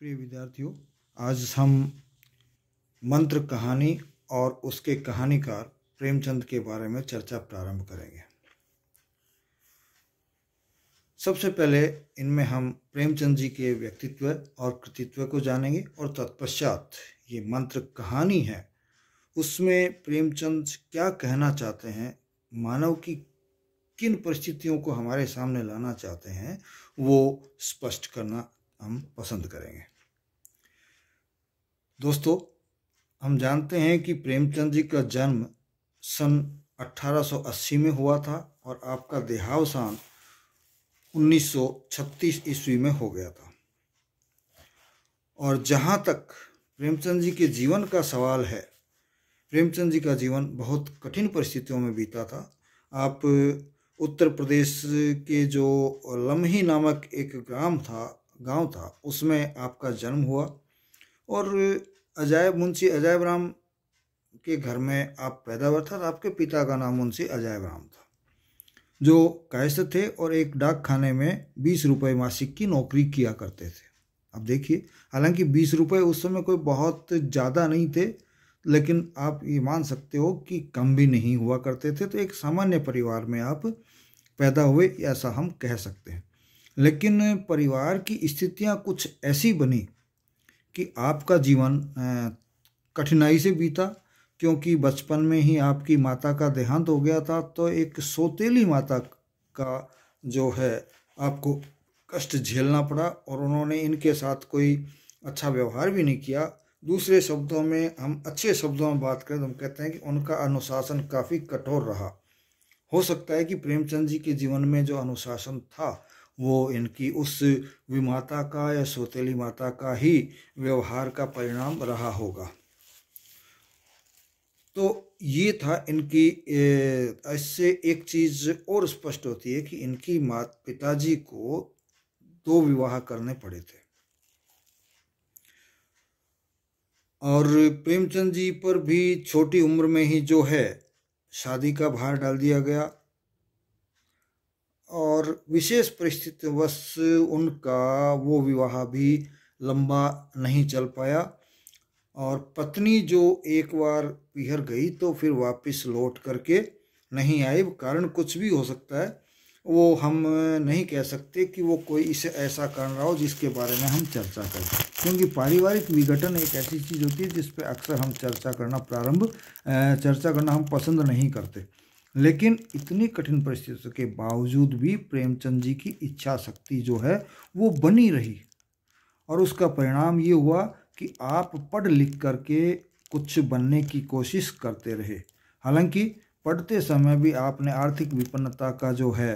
प्रिय विद्यार्थियों आज हम मंत्र कहानी और उसके कहानीकार प्रेमचंद के बारे में चर्चा प्रारंभ करेंगे सबसे पहले इनमें हम प्रेमचंद जी के व्यक्तित्व और कृतित्व को जानेंगे और तत्पश्चात ये मंत्र कहानी है उसमें प्रेमचंद क्या कहना चाहते हैं मानव की किन परिस्थितियों को हमारे सामने लाना चाहते हैं वो स्पष्ट करना हम पसंद करेंगे दोस्तों हम जानते हैं कि प्रेमचंद जी का जन्म सन 1880 में हुआ था और आपका देहावसान 1936 ईस्वी में हो गया था और जहाँ तक प्रेमचंद जी के जीवन का सवाल है प्रेमचंद जी का जीवन बहुत कठिन परिस्थितियों में बीता था आप उत्तर प्रदेश के जो लम्ही नामक एक ग्राम था गांव था उसमें आपका जन्म हुआ और अजायब मुंशी अजायब राम के घर में आप पैदा हुआ था आपके पिता का नाम मुंशी अजायब राम था जो कायस्थ थे और एक डाक खाने में बीस रुपये मासिक की नौकरी किया करते थे अब देखिए हालांकि बीस रुपये उस समय कोई बहुत ज़्यादा नहीं थे लेकिन आप ये मान सकते हो कि कम भी नहीं हुआ करते थे तो एक सामान्य परिवार में आप पैदा हुए ऐसा हम कह सकते हैं लेकिन परिवार की स्थितियाँ कुछ ऐसी बनी कि आपका जीवन कठिनाई से बीता क्योंकि बचपन में ही आपकी माता का देहांत हो गया था तो एक सोतेली माता का जो है आपको कष्ट झेलना पड़ा और उन्होंने इनके साथ कोई अच्छा व्यवहार भी नहीं किया दूसरे शब्दों में हम अच्छे शब्दों में बात करें तो हम कहते हैं कि उनका अनुशासन काफ़ी कठोर रहा हो सकता है कि प्रेमचंद जी के जीवन में जो अनुशासन था वो इनकी उस विमाता का या सोतेली माता का ही व्यवहार का परिणाम रहा होगा तो ये था इनकी ऐसे एक चीज़ और स्पष्ट होती है कि इनकी मात पिताजी को दो विवाह करने पड़े थे और प्रेमचंद जी पर भी छोटी उम्र में ही जो है शादी का भार डाल दिया गया और विशेष परिस्थितिवश उनका वो विवाह भी लंबा नहीं चल पाया और पत्नी जो एक बार पिहर गई तो फिर वापस लौट करके नहीं आई कारण कुछ भी हो सकता है वो हम नहीं कह सकते कि वो कोई इसे ऐसा कारण रहा हो जिसके बारे में हम चर्चा करें क्योंकि पारिवारिक विघटन एक ऐसी चीज़ होती है जिस पर अक्सर हम चर्चा करना प्रारंभ चर्चा करना हम पसंद नहीं करते लेकिन इतनी कठिन परिस्थितियों के बावजूद भी प्रेमचंद जी की इच्छा शक्ति जो है वो बनी रही और उसका परिणाम ये हुआ कि आप पढ़ लिख करके कुछ बनने की कोशिश करते रहे हालांकि पढ़ते समय भी आपने आर्थिक विपन्नता का जो है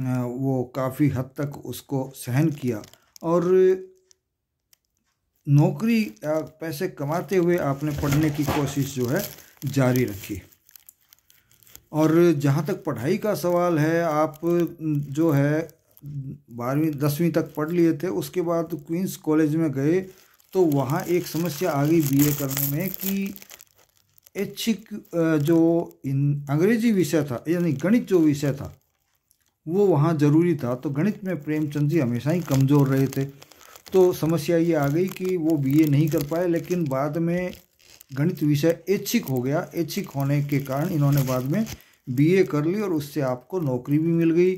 वो काफ़ी हद तक उसको सहन किया और नौकरी या पैसे कमाते हुए आपने पढ़ने की कोशिश जो है जारी रखी और जहाँ तक पढ़ाई का सवाल है आप जो है बारहवीं दसवीं तक पढ़ लिए थे उसके बाद क्वींस कॉलेज में गए तो वहाँ एक समस्या आ गई बीए करने में कि ऐच्छिक जो इन अंग्रेजी विषय था यानी गणित जो विषय था वो वहाँ ज़रूरी था तो गणित में प्रेमचंद जी हमेशा ही कमज़ोर रहे थे तो समस्या ये आ गई कि वो बीए नहीं कर पाए लेकिन बाद में गणित विषय ऐच्छिक हो गया ऐच्छिक होने के कारण इन्होंने बाद में बीए कर ली और उससे आपको नौकरी भी मिल गई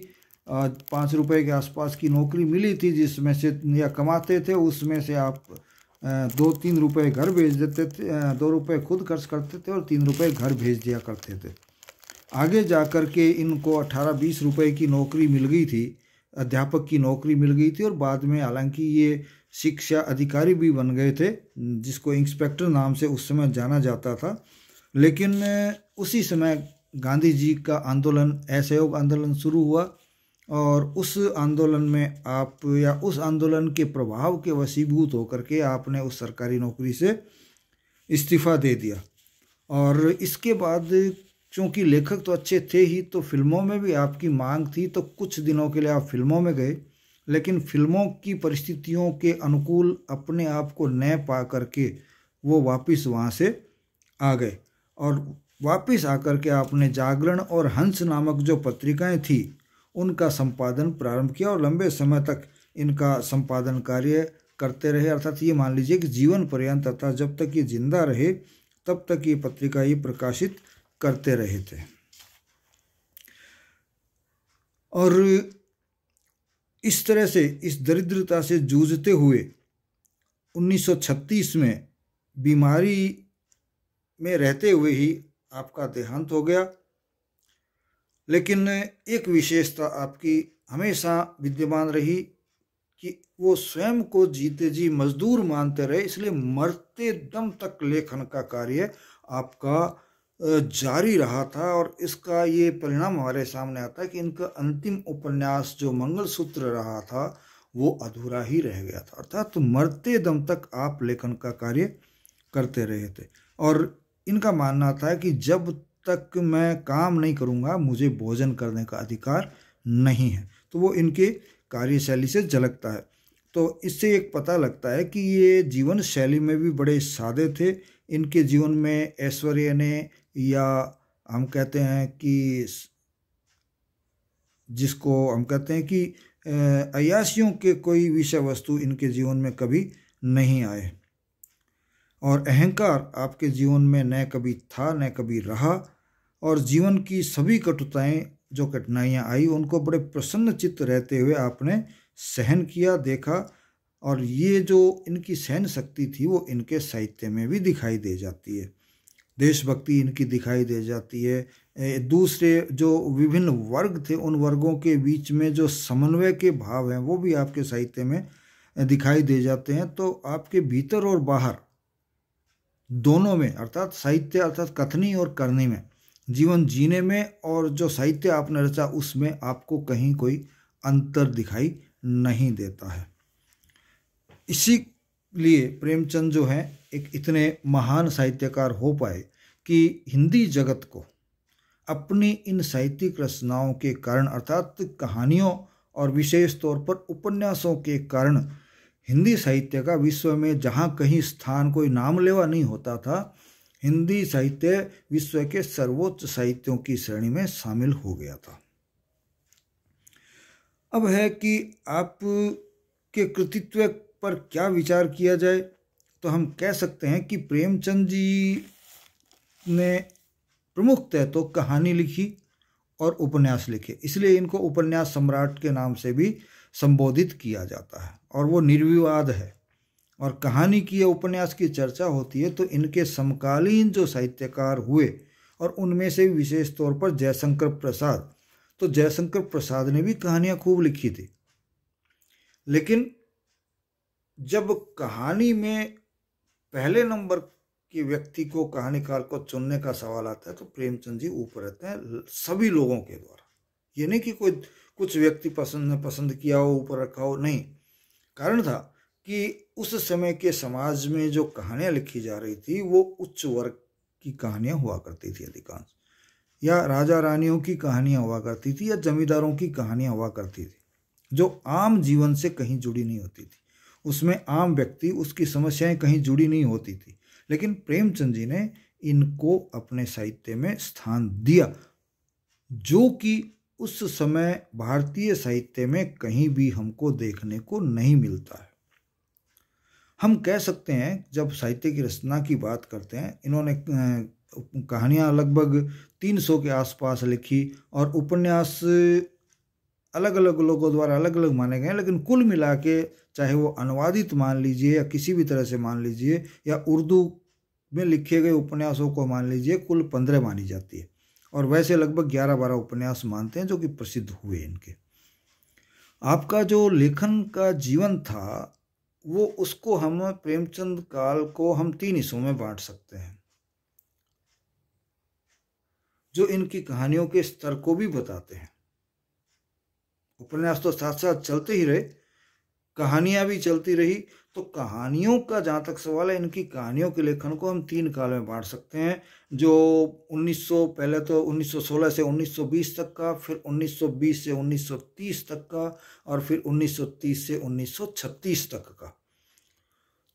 पाँच रुपए के आसपास की नौकरी मिली थी जिसमें से या कमाते थे उसमें से आप दो तीन रुपए घर भेज देते थे दो रुपए खुद खर्च करते थे और तीन रुपए घर भेज दिया करते थे आगे जा कर के इनको अठारह बीस रुपए की नौकरी मिल गई थी अध्यापक की नौकरी मिल गई थी और बाद में हालांकि ये शिक्षा अधिकारी भी बन गए थे जिसको इंस्पेक्टर नाम से उस समय जाना जाता था लेकिन उसी समय गांधी जी का आंदोलन असहयोग आंदोलन शुरू हुआ और उस आंदोलन में आप या उस आंदोलन के प्रभाव के वसीभूत होकर के आपने उस सरकारी नौकरी से इस्तीफ़ा दे दिया और इसके बाद चूँकि लेखक तो अच्छे थे ही तो फिल्मों में भी आपकी मांग थी तो कुछ दिनों के लिए आप फिल्मों में गए लेकिन फिल्मों की परिस्थितियों के अनुकूल अपने आप को न पा करके वो वापस वहाँ से आ गए और वापस आकर के आपने जागरण और हंस नामक जो पत्रिकाएं थी उनका संपादन प्रारंभ किया और लंबे समय तक इनका संपादन कार्य करते रहे अर्थात ये मान लीजिए कि जीवन पर्यंत अर्थात जब तक ये जिंदा रहे तब तक ये पत्रिका ये प्रकाशित करते रहे थे और इस तरह से इस दरिद्रता से जूझते हुए 1936 में बीमारी में रहते हुए ही आपका देहांत हो गया लेकिन एक विशेषता आपकी हमेशा विद्यमान रही कि वो स्वयं को जीते जी मजदूर मानते रहे इसलिए मरते दम तक लेखन का कार्य आपका जारी रहा था और इसका ये परिणाम हमारे सामने आता है कि इनका अंतिम उपन्यास जो मंगल सूत्र रहा था वो अधूरा ही रह गया था अर्थात तो मरते दम तक आप लेखन का कार्य करते रहे थे और इनका मानना था कि जब तक मैं काम नहीं करूँगा मुझे भोजन करने का अधिकार नहीं है तो वो इनके कार्यशैली से झलकता है तो इससे एक पता लगता है कि ये जीवन शैली में भी बड़े सादे थे इनके जीवन में ऐश्वर्य ने या हम कहते हैं कि जिसको हम कहते हैं कि अयासियों के कोई विषय वस्तु इनके जीवन में कभी नहीं आए और अहंकार आपके जीवन में न कभी था न कभी रहा और जीवन की सभी कटुताएं जो कठिनाइयाँ आई उनको बड़े प्रसन्न चित्त रहते हुए आपने सहन किया देखा और ये जो इनकी सहन शक्ति थी वो इनके साहित्य में भी दिखाई दे जाती है देशभक्ति इनकी दिखाई दे जाती है दूसरे जो विभिन्न वर्ग थे उन वर्गों के बीच में जो समन्वय के भाव हैं वो भी आपके साहित्य में दिखाई दे जाते हैं तो आपके भीतर और बाहर दोनों में अर्थात साहित्य अर्थात कथनी और करनी में जीवन जीने में और जो साहित्य आपने रचा उसमें आपको कहीं कोई अंतर दिखाई नहीं देता है इसी लिए प्रेमचंद जो हैं एक इतने महान साहित्यकार हो पाए कि हिंदी जगत को अपनी इन साहित्यिक रचनाओं के कारण अर्थात कहानियों और विशेष तौर पर उपन्यासों के कारण हिंदी साहित्य का विश्व में जहाँ कहीं स्थान कोई नाम लेवा नहीं होता था हिंदी साहित्य विश्व के सर्वोच्च साहित्यों की श्रेणी में शामिल हो गया था अब है कि आप के कृतित्व पर क्या विचार किया जाए तो हम कह सकते हैं कि प्रेमचंद जी ने प्रमुखतः तो कहानी लिखी और उपन्यास लिखे इसलिए इनको उपन्यास सम्राट के नाम से भी संबोधित किया जाता है और वो निर्विवाद है और कहानी की या उपन्यास की चर्चा होती है तो इनके समकालीन जो साहित्यकार हुए और उनमें से विशेष तौर पर जयशंकर प्रसाद तो जयशंकर प्रसाद ने भी कहानियाँ खूब लिखी थी लेकिन जब कहानी में पहले नंबर के व्यक्ति को कहानीकार को चुनने का सवाल आता है तो प्रेमचंद जी ऊपर रहते हैं सभी लोगों के द्वारा ये नहीं कि कोई कुछ व्यक्ति पसंद ने पसंद किया हो ऊपर रखा हो नहीं कारण था कि उस समय के समाज में जो कहानियाँ लिखी जा रही थी वो उच्च वर्ग की कहानियाँ हुआ करती थी अधिकांश या राजा रानियों की कहानियाँ हुआ करती थी या जमींदारों की कहानियाँ हुआ करती थी जो आम जीवन से कहीं जुड़ी नहीं होती थी उसमें आम व्यक्ति उसकी समस्याएं कहीं जुड़ी नहीं होती थी लेकिन प्रेमचंद जी ने इनको अपने साहित्य में स्थान दिया जो कि उस समय भारतीय साहित्य में कहीं भी हमको देखने को नहीं मिलता है हम कह सकते हैं जब साहित्य की रचना की बात करते हैं इन्होंने कहानियाँ लगभग 300 के आसपास लिखी और उपन्यास अलग अलग लोगों द्वारा अलग अलग माने गए लेकिन कुल मिला के चाहे वो अनुवादित मान लीजिए या किसी भी तरह से मान लीजिए या उर्दू में लिखे गए उपन्यासों को मान लीजिए कुल पंद्रह मानी जाती है और वैसे लगभग ग्यारह बारह उपन्यास मानते हैं जो कि प्रसिद्ध हुए इनके आपका जो लेखन का जीवन था वो उसको हम प्रेमचंद काल को हम तीन हिस्सों में बांट सकते हैं जो इनकी कहानियों के स्तर को भी बताते हैं उपन्यास तो साथ साथ चलते ही रहे कहानियां भी चलती रही तो कहानियों का जहाँ तक सवाल है इनकी कहानियों के लेखन को हम तीन काल में बांट सकते हैं जो 1900 पहले तो 1916 से 1920 तक का फिर 1920 से 1930 तक का और फिर 1930 से 1936 तक का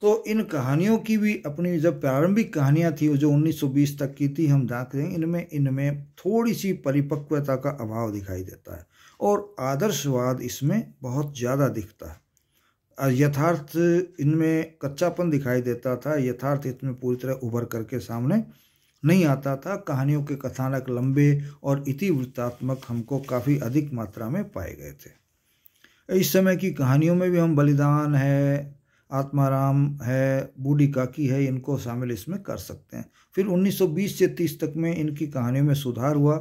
तो इन कहानियों की भी अपनी जब प्रारंभिक कहानियाँ थी जो 1920 तक की थी हम जाते हैं इनमें इनमें थोड़ी सी परिपक्वता का अभाव दिखाई देता है और आदर्शवाद इसमें बहुत ज़्यादा दिखता है यथार्थ इनमें कच्चापन दिखाई देता था यथार्थ इसमें पूरी तरह उभर करके सामने नहीं आता था कहानियों के कथानक लंबे और इतिवृत्तात्मक हमको काफ़ी अधिक मात्रा में पाए गए थे इस समय की कहानियों में भी हम बलिदान है आत्माराम है बूढ़ी काकी है इनको शामिल इसमें कर सकते हैं फिर 1920 से 30 तक में इनकी कहानियों में सुधार हुआ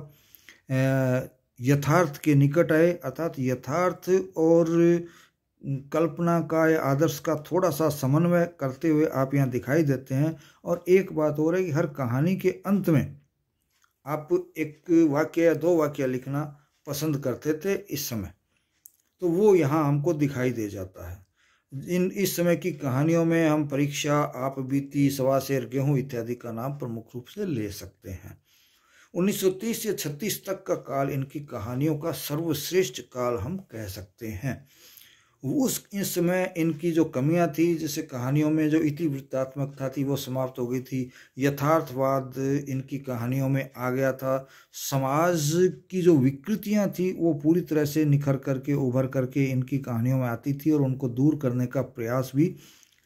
यथार्थ के निकट आए अर्थात यथार्थ और कल्पना का या आदर्श का थोड़ा सा समन्वय करते हुए आप यहाँ दिखाई देते हैं और एक बात और है कि हर कहानी के अंत में आप एक वाक्य या दो वाक्य लिखना पसंद करते थे इस समय तो वो यहाँ हमको दिखाई दे जाता है इन इस समय की कहानियों में हम परीक्षा आप बीती शेर गेहूँ इत्यादि का नाम प्रमुख रूप से ले सकते हैं 1930 से 36 तक का काल इनकी कहानियों का सर्वश्रेष्ठ काल हम कह सकते हैं उस इस समय इनकी जो कमियां थी जैसे कहानियों में जो इतिवृत्तात्मकता थी वो समाप्त हो गई थी यथार्थवाद इनकी कहानियों में आ गया था समाज की जो विकृतियां थी वो पूरी तरह से निखर करके उभर करके इनकी कहानियों में आती थी और उनको दूर करने का प्रयास भी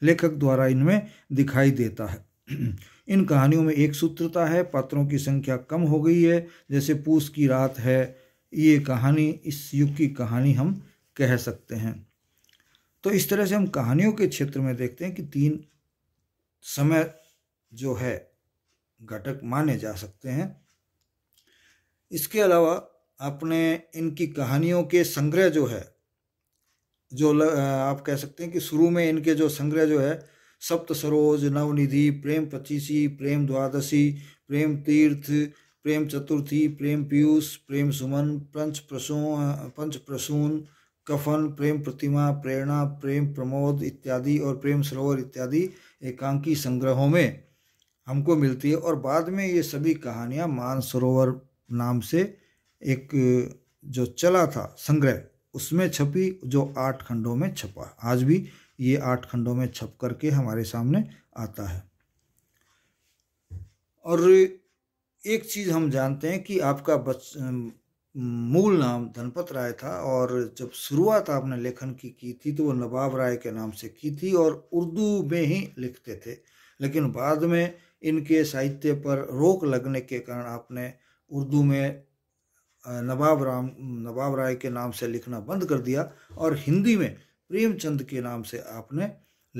लेखक द्वारा इनमें दिखाई देता है इन कहानियों में एक सूत्रता है पात्रों की संख्या कम हो गई है जैसे पूस की रात है ये कहानी इस युग की कहानी हम कह सकते हैं तो इस तरह से हम कहानियों के क्षेत्र में देखते हैं कि तीन समय जो है घटक माने जा सकते हैं इसके अलावा आपने इनकी कहानियों के संग्रह जो है जो आप कह सकते हैं कि शुरू में इनके जो संग्रह जो है सप्त सरोज नवनिधि प्रेम पचीसी प्रेम द्वादशी प्रेम तीर्थ प्रेम चतुर्थी प्रेम पीयूष प्रेम सुमन पंच प्रसून पंच प्रसून कफन प्रेम प्रतिमा प्रेरणा प्रेम प्रमोद इत्यादि और प्रेम सरोवर इत्यादि एकांकी संग्रहों में हमको मिलती है और बाद में ये सभी कहानियाँ मानसरोवर नाम से एक जो चला था संग्रह उसमें छपी जो आठ खंडों में छपा आज भी ये आठ खंडों में छप करके हमारे सामने आता है और एक चीज़ हम जानते हैं कि आपका बच मूल नाम धनपत राय था और जब शुरुआत आपने लेखन की की थी तो वो नवाब राय के नाम से की थी और उर्दू में ही लिखते थे लेकिन बाद में इनके साहित्य पर रोक लगने के कारण आपने उर्दू में नवाब राम नवाब राय के नाम से लिखना बंद कर दिया और हिंदी में प्रेमचंद के नाम से आपने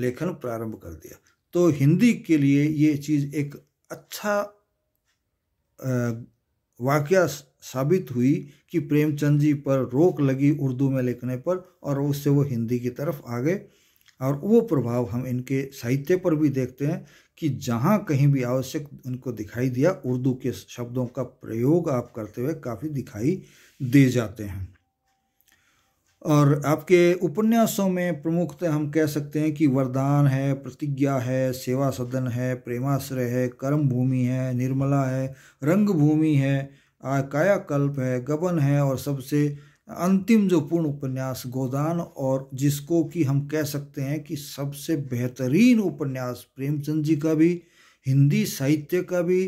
लेखन प्रारंभ कर दिया तो हिंदी के लिए ये चीज़ एक अच्छा वाक्य साबित हुई कि प्रेमचंद जी पर रोक लगी उर्दू में लिखने पर और उससे वो हिंदी की तरफ आ गए और वो प्रभाव हम इनके साहित्य पर भी देखते हैं कि जहाँ कहीं भी आवश्यक उनको दिखाई दिया उर्दू के शब्दों का प्रयोग आप करते हुए काफ़ी दिखाई दे जाते हैं और आपके उपन्यासों में प्रमुखतः हम कह सकते हैं कि वरदान है प्रतिज्ञा है सेवा सदन है प्रेमाश्रय है कर्म भूमि है निर्मला है रंग भूमि है कायाकल्प है गबन है और सबसे अंतिम जो पूर्ण उपन्यास गोदान और जिसको कि हम कह सकते हैं कि सबसे बेहतरीन उपन्यास प्रेमचंद जी का भी हिंदी साहित्य का भी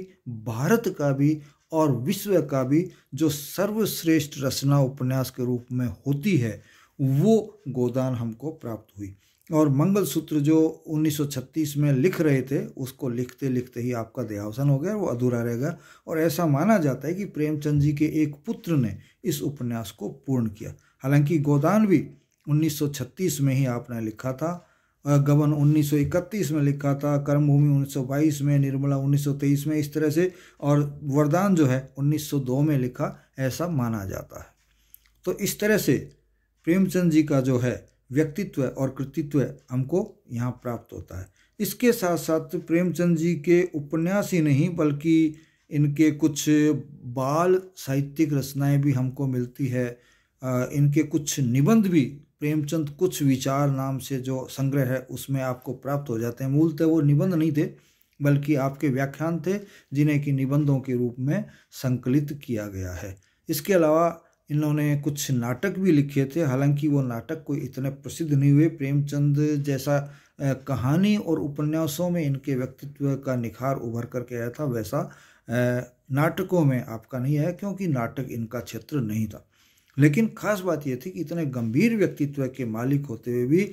भारत का भी और विश्व का भी जो सर्वश्रेष्ठ रचना उपन्यास के रूप में होती है वो गोदान हमको प्राप्त हुई और मंगल सूत्र जो 1936 में लिख रहे थे उसको लिखते लिखते ही आपका देहावसन हो गया वो अधूरा रह गया और ऐसा माना जाता है कि प्रेमचंद जी के एक पुत्र ने इस उपन्यास को पूर्ण किया हालांकि गोदान भी 1936 में ही आपने लिखा था गबन 1931 में लिखा था कर्मभूमि 1922 में निर्मला 1923 में इस तरह से और वरदान जो है 1902 में लिखा ऐसा माना जाता है तो इस तरह से प्रेमचंद जी का जो है व्यक्तित्व और कृतित्व हमको यहाँ प्राप्त होता है इसके साथ साथ प्रेमचंद जी के उपन्यास ही नहीं बल्कि इनके कुछ बाल साहित्यिक रचनाएं भी हमको मिलती है इनके कुछ निबंध भी प्रेमचंद कुछ विचार नाम से जो संग्रह है उसमें आपको प्राप्त हो जाते हैं मूलतः वो निबंध नहीं थे बल्कि आपके व्याख्यान थे जिन्हें कि निबंधों के रूप में संकलित किया गया है इसके अलावा इन्होंने कुछ नाटक भी लिखे थे हालांकि वो नाटक कोई इतने प्रसिद्ध नहीं हुए प्रेमचंद जैसा कहानी और उपन्यासों में इनके व्यक्तित्व का निखार उभर करके आया था वैसा नाटकों में आपका नहीं है क्योंकि नाटक इनका क्षेत्र नहीं था लेकिन खास बात यह थी कि इतने गंभीर व्यक्तित्व के मालिक होते हुए भी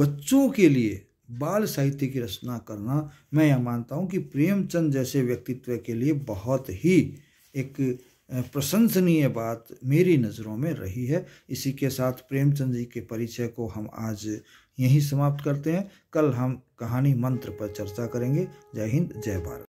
बच्चों के लिए बाल साहित्य की रचना करना मैं यह मानता हूँ कि प्रेमचंद जैसे व्यक्तित्व के लिए बहुत ही एक प्रशंसनीय बात मेरी नज़रों में रही है इसी के साथ प्रेमचंद जी के परिचय को हम आज यहीं समाप्त करते हैं कल हम कहानी मंत्र पर चर्चा करेंगे जय हिंद जय भारत